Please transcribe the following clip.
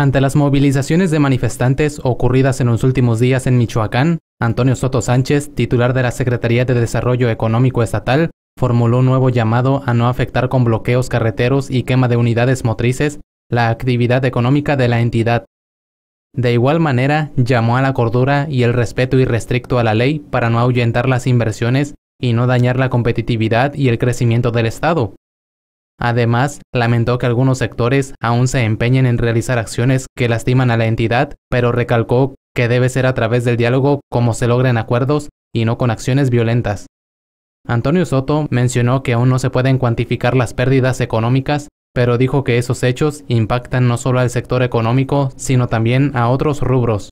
Ante las movilizaciones de manifestantes ocurridas en los últimos días en Michoacán, Antonio Soto Sánchez, titular de la Secretaría de Desarrollo Económico Estatal, formuló un nuevo llamado a no afectar con bloqueos carreteros y quema de unidades motrices la actividad económica de la entidad. De igual manera, llamó a la cordura y el respeto irrestricto a la ley para no ahuyentar las inversiones y no dañar la competitividad y el crecimiento del Estado, Además, lamentó que algunos sectores aún se empeñen en realizar acciones que lastiman a la entidad, pero recalcó que debe ser a través del diálogo como se logren acuerdos y no con acciones violentas. Antonio Soto mencionó que aún no se pueden cuantificar las pérdidas económicas, pero dijo que esos hechos impactan no solo al sector económico, sino también a otros rubros.